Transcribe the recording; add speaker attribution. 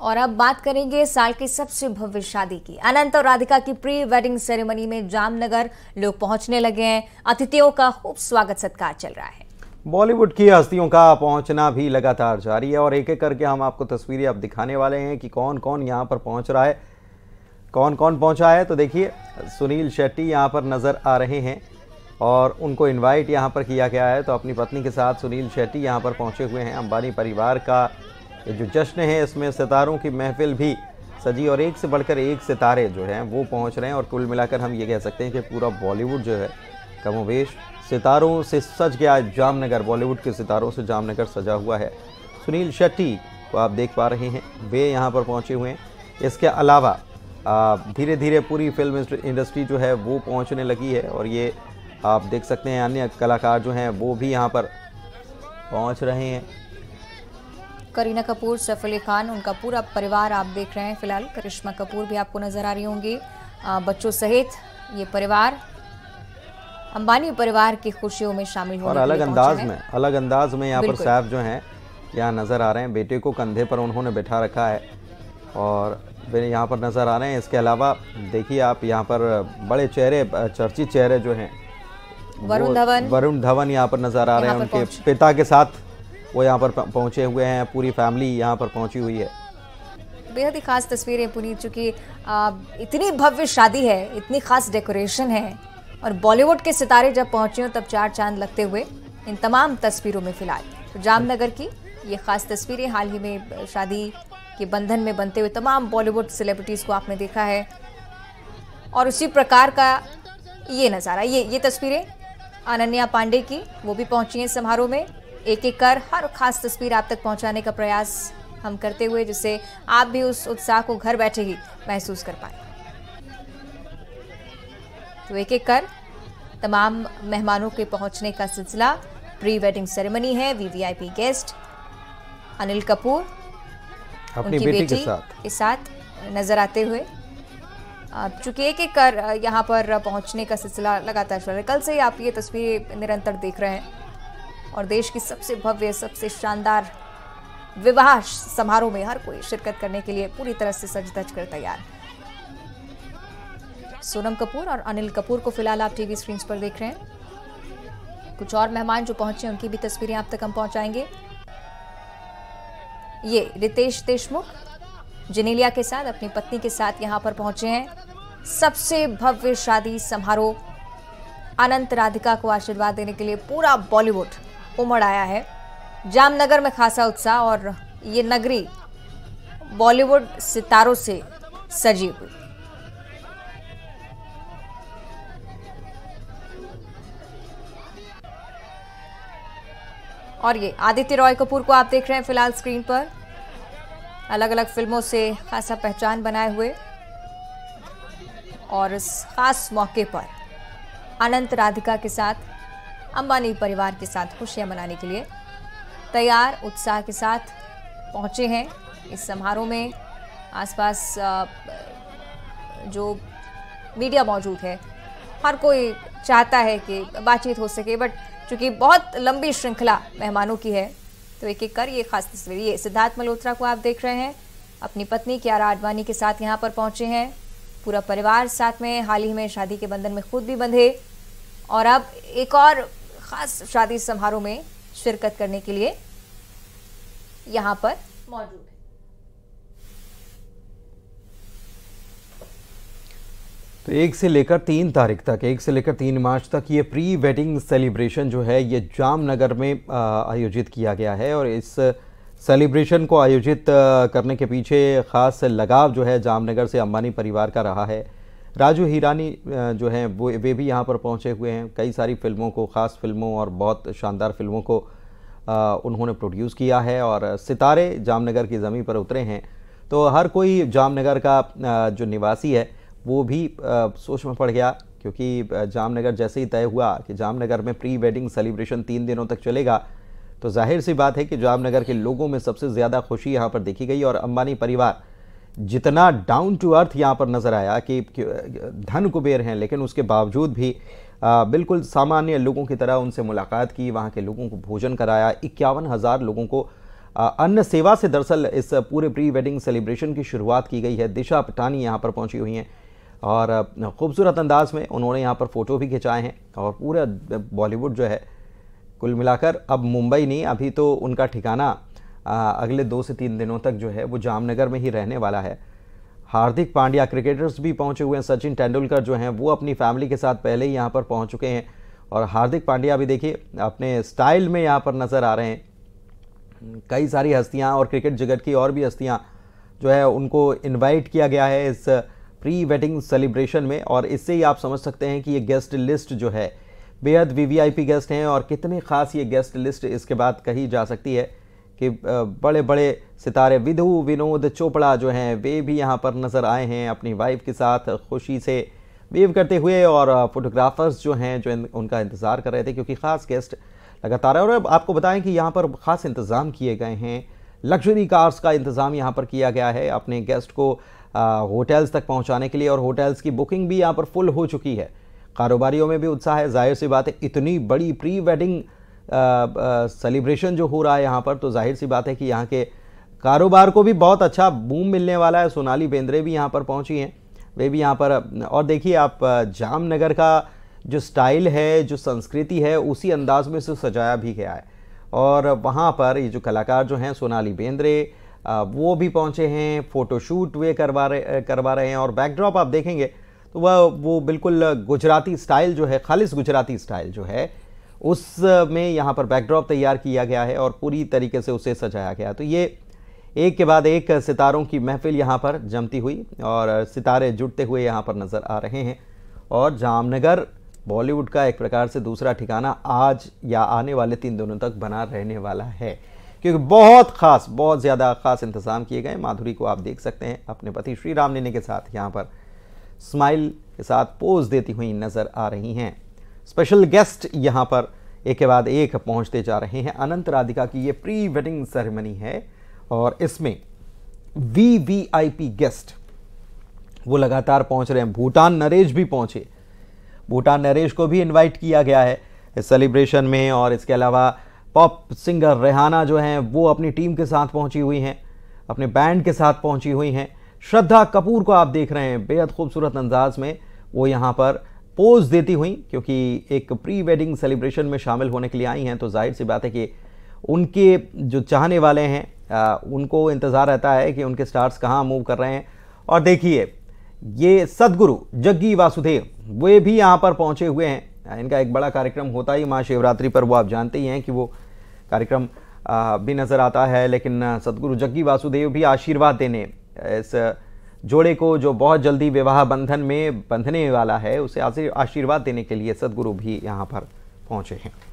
Speaker 1: और अब बात करेंगे साल की सबसे भव्य शादी की अनंत और राधिका की प्री वेडिंग सेरेमनी में जामनगर लोग पहुंचने लगे हैं अतिथियों का खूब स्वागत सत्कार चल रहा है
Speaker 2: बॉलीवुड की हस्तियों का पहुंचना भी लगातार जारी है और एक एक करके हम आपको तस्वीरें अब दिखाने वाले हैं कि कौन कौन यहाँ पर पहुंच रहा है कौन कौन पहुंचा है तो देखिए सुनील शेट्टी यहाँ पर नज़र आ रहे हैं और उनको इनवाइट यहाँ पर किया गया है तो अपनी पत्नी के साथ सुनील शेट्टी यहाँ पर पहुँचे हुए हैं अंबानी परिवार का ये तो जो जश्न है इसमें सितारों की महफिल भी सजी और एक से बढ़कर एक सितारे जो हैं वो पहुंच रहे हैं और कुल मिलाकर हम ये कह सकते हैं कि पूरा बॉलीवुड जो है कमोवेश सितारों से सज गया जामनगर बॉलीवुड के सितारों से जामनगर सजा हुआ है सुनील शेट्टी को आप देख पा रहे हैं वे यहाँ पर पहुँचे हुए हैं इसके अलावा धीरे धीरे पूरी फिल्म इंडस्ट्री जो है वो पहुँचने लगी है और ये आप देख सकते हैं अन्य कलाकार जो हैं वो भी यहाँ पर पहुँच रहे हैं
Speaker 1: करीना कपूर सैफ अली खान उनका पूरा परिवार आप देख रहे हैं फिलहाल करिश्मा कपूर भी आपको नज़र आ रही होंगी बच्चों सहित ये परिवार अंबानी परिवार की खुशियों में शामिल और अलग अंदाज में
Speaker 2: अलग अंदाज में यहाँ पर साहब जो है यहाँ नज़र आ रहे हैं बेटे को कंधे पर उन्होंने बैठा रखा है और फिर यहाँ पर नज़र आ रहे हैं इसके अलावा देखिए आप यहाँ पर बड़े चेहरे चर्चित चेहरे जो हैं वरुण धवन वरुण धवन यहाँ पर नजर आ रहे हैं उनके पिता के साथ वो यहाँ पर पहुँचे हुए हैं पूरी फैमिली यहाँ पर पहुँची हुई है
Speaker 1: बेहद ही खास तस्वीरें पुनीत चूँकि इतनी भव्य शादी है इतनी खास डेकोरेशन है और बॉलीवुड के सितारे जब पहुँचे हों तब चार चांद लगते हुए इन तमाम तस्वीरों में फिलहाल तो जामनगर की ये खास तस्वीरें हाल ही में शादी के बंधन में बनते हुए तमाम बॉलीवुड सेलिब्रिटीज़ को आपने देखा है और उसी प्रकार का ये नज़ारा ये ये तस्वीरें अनन्या पांडे की वो भी पहुंची हैं समारोह में एक एक कर हर खास तस्वीर आप तक पहुंचाने का प्रयास हम करते हुए जिससे आप भी उस उत्साह को घर बैठे ही महसूस कर पाए तो एक एक कर तमाम मेहमानों के पहुंचने का सिलसिला प्री वेडिंग सेरेमनी है वीवीआईपी गेस्ट अनिल कपूर अपनी बेटी, बेटी के साथ के साथ नजर आते हुए चूंकि एक एक कर यहाँ पर पहुंचने का सिलसिला लगातार चल रहा है कल से ही आप ये तस्वीर निरंतर देख रहे हैं और देश की सबसे भव्य सबसे शानदार विवाह समारोह में हर कोई शिरकत करने के लिए पूरी तरह से सज धज कर तैयार सोनम कपूर और अनिल कपूर को फिलहाल आप टीवी स्क्रीन पर देख रहे हैं कुछ और मेहमान जो पहुंचे उनकी भी तस्वीरें आप तक हम पहुंचाएंगे ये रितेश देशमुख जिनेलिया के साथ अपनी पत्नी के साथ यहां पर पहुंचे हैं सबसे भव्य शादी समारोह अनंत राधिका को आशीर्वाद देने के लिए पूरा बॉलीवुड उमड़ आया है जामनगर में खासा उत्साह और ये नगरी बॉलीवुड सितारों से सजी हुई और ये आदित्य रॉय कपूर को आप देख रहे हैं फिलहाल स्क्रीन पर अलग अलग फिल्मों से खासा पहचान बनाए हुए और इस खास मौके पर अनंत राधिका के साथ अंबानी परिवार के साथ खुशियां मनाने के लिए तैयार उत्साह के साथ पहुंचे हैं इस समारोह में आसपास जो मीडिया मौजूद है हर कोई चाहता है कि बातचीत हो सके बट चूंकि बहुत लंबी श्रृंखला मेहमानों की है तो एक एक कर ये खास तस्वीर ये सिद्धार्थ मल्होत्रा को आप देख रहे हैं अपनी पत्नी क्यारा आडवाणी के साथ यहाँ पर पहुँचे हैं पूरा परिवार साथ में हाल ही में शादी के बंधन में खुद भी बंधे और अब एक और खास शादी समारोह में शिरकत करने के लिए यहाँ पर मौजूद है
Speaker 2: तो एक से लेकर तीन तारीख तक एक से लेकर तीन मार्च तक ये प्री वेडिंग सेलिब्रेशन जो है ये जामनगर में आयोजित किया गया है और इस सेलिब्रेशन को आयोजित करने के पीछे ख़ास लगाव जो है जामनगर से अंबानी परिवार का रहा है राजू हीरानी जो हैं वो वे भी यहाँ पर पहुँचे हुए हैं कई सारी फिल्मों को ख़ास फिल्मों और बहुत शानदार फिल्मों को उन्होंने प्रोड्यूस किया है और सितारे जामनगर की ज़मीन पर उतरे हैं तो हर कोई जामनगर का जो निवासी है वो भी सोच में पड़ गया क्योंकि जामनगर जैसे ही तय हुआ कि जामनगर में प्री वेडिंग सेलिब्रेशन तीन दिनों तक चलेगा तो जाहिर सी बात है कि जामनगर के लोगों में सबसे ज़्यादा खुशी यहाँ पर देखी गई और अंबानी परिवार जितना डाउन टू अर्थ यहाँ पर नज़र आया कि धन कुबेर हैं लेकिन उसके बावजूद भी आ, बिल्कुल सामान्य लोगों की तरह उनसे मुलाकात की वहाँ के लोगों को भोजन कराया इक्यावन हज़ार लोगों को अन्य सेवा से दरअसल इस पूरे प्री वेडिंग सेलिब्रेशन की शुरुआत की गई है दिशा पटानी यहाँ पर पहुँची हुई हैं और ख़ूबसूरत अंदाज में उन्होंने यहाँ पर फ़ोटो भी खिंचाए हैं और पूरा बॉलीवुड जो है कुल मिलाकर अब मुंबई नहीं अभी तो उनका ठिकाना आ, अगले दो से तीन दिनों तक जो है वो जामनगर में ही रहने वाला है हार्दिक पांड्या क्रिकेटर्स भी पहुंचे हुए हैं सचिन तेंदुलकर जो हैं वो अपनी फैमिली के साथ पहले ही यहाँ पर पहुँच चुके हैं और हार्दिक पांड्या भी देखिए अपने स्टाइल में यहाँ पर नज़र आ रहे हैं कई सारी हस्तियाँ और क्रिकेट जगत की और भी हस्तियाँ जो है उनको इनवाइट किया गया है इस प्री वेडिंग सेलिब्रेशन में और इससे ही आप समझ सकते हैं कि ये गेस्ट लिस्ट जो है बेहद वीवीआईपी गेस्ट हैं और कितने ख़ास ये गेस्ट लिस्ट इसके बाद कही जा सकती है कि बड़े बड़े सितारे विधु विनोद चोपड़ा जो हैं वे भी यहाँ पर नज़र आए हैं अपनी वाइफ के साथ खुशी से वेव करते हुए और फोटोग्राफर्स जो हैं जो उनका इंतज़ार कर रहे थे क्योंकि ख़ास गेस्ट लगातार है और अब आपको बताएं कि यहाँ पर ख़ास इंतज़ाम किए गए हैं लग्जरी कार्स का इंतज़ाम यहाँ पर किया गया है अपने गेस्ट को होटल्स तक पहुँचाने के लिए और होटल्स की बुकिंग भी यहाँ पर फुल हो चुकी है कारोबारियों में भी उत्साह है जाहिर सी बात है इतनी बड़ी प्री वेडिंग सेलिब्रेशन जो हो रहा है यहाँ पर तो जाहिर सी बात है कि यहाँ के कारोबार को भी बहुत अच्छा बूम मिलने वाला है सोनाली बेंद्रे भी यहाँ पर पहुँची हैं वे भी यहाँ पर और देखिए आप जामनगर का जो स्टाइल है जो संस्कृति है उसी अंदाज में से सजाया भी गया है और वहाँ पर ये जो कलाकार जो हैं सोनाली बेंद्रे वो भी पहुँचे हैं फ़ोटोशूट वे करवा रहे करवा रहे हैं और बैकड्रॉप आप देखेंगे तो वह वो बिल्कुल गुजराती स्टाइल जो है खालिश गुजराती स्टाइल जो है उस में यहाँ पर बैकड्रॉप तैयार किया गया है और पूरी तरीके से उसे सजाया गया तो ये एक के बाद एक सितारों की महफिल यहाँ पर जमती हुई और सितारे जुटते हुए यहाँ पर नज़र आ रहे हैं और जामनगर बॉलीवुड का एक प्रकार से दूसरा ठिकाना आज या आने वाले तीन दिनों तक बना रहने वाला है क्योंकि बहुत खास बहुत ज़्यादा खास इंतज़ाम किए गए माधुरी को आप देख सकते हैं अपने पति श्री राम लेने के साथ यहाँ पर स्माइल के साथ पोज देती हुई नज़र आ रही हैं स्पेशल गेस्ट यहाँ पर एक के बाद एक पहुँचते जा रहे हैं अनंत राधिका की ये प्री वेडिंग सेरेमनी है और इसमें V V I P guest वो लगातार पहुँच रहे हैं भूटान नरेश भी पहुँचे भूटान नरेश को भी इनवाइट किया गया है इस सेलिब्रेशन में और इसके अलावा पॉप सिंगर रेहाना जो हैं वो अपनी टीम के साथ पहुंची हुई हैं अपने बैंड के साथ पहुंची हुई हैं श्रद्धा कपूर को आप देख रहे हैं बेहद खूबसूरत अंदाज में वो यहाँ पर पोज देती हुई क्योंकि एक प्री वेडिंग सेलिब्रेशन में शामिल होने के लिए आई हैं तो जाहिर सी बात है कि उनके जो चाहने वाले हैं आ, उनको इंतज़ार रहता है कि उनके स्टार्स कहाँ मूव कर रहे हैं और देखिए ये सदगुरु जग्गी वासुदेव वे भी यहाँ पर पहुँचे हुए हैं इनका एक बड़ा कार्यक्रम होता ही महाशिवरात्रि पर वो आप जानते ही हैं कि वो कार्यक्रम भी नज़र आता है लेकिन सदगुरु जग्गी वासुदेव भी आशीर्वाद देने इस जोड़े को जो बहुत जल्दी विवाह बंधन में बंधने वाला है उसे आशीर्वाद देने के लिए सदगुरु भी यहाँ पर पहुँचे हैं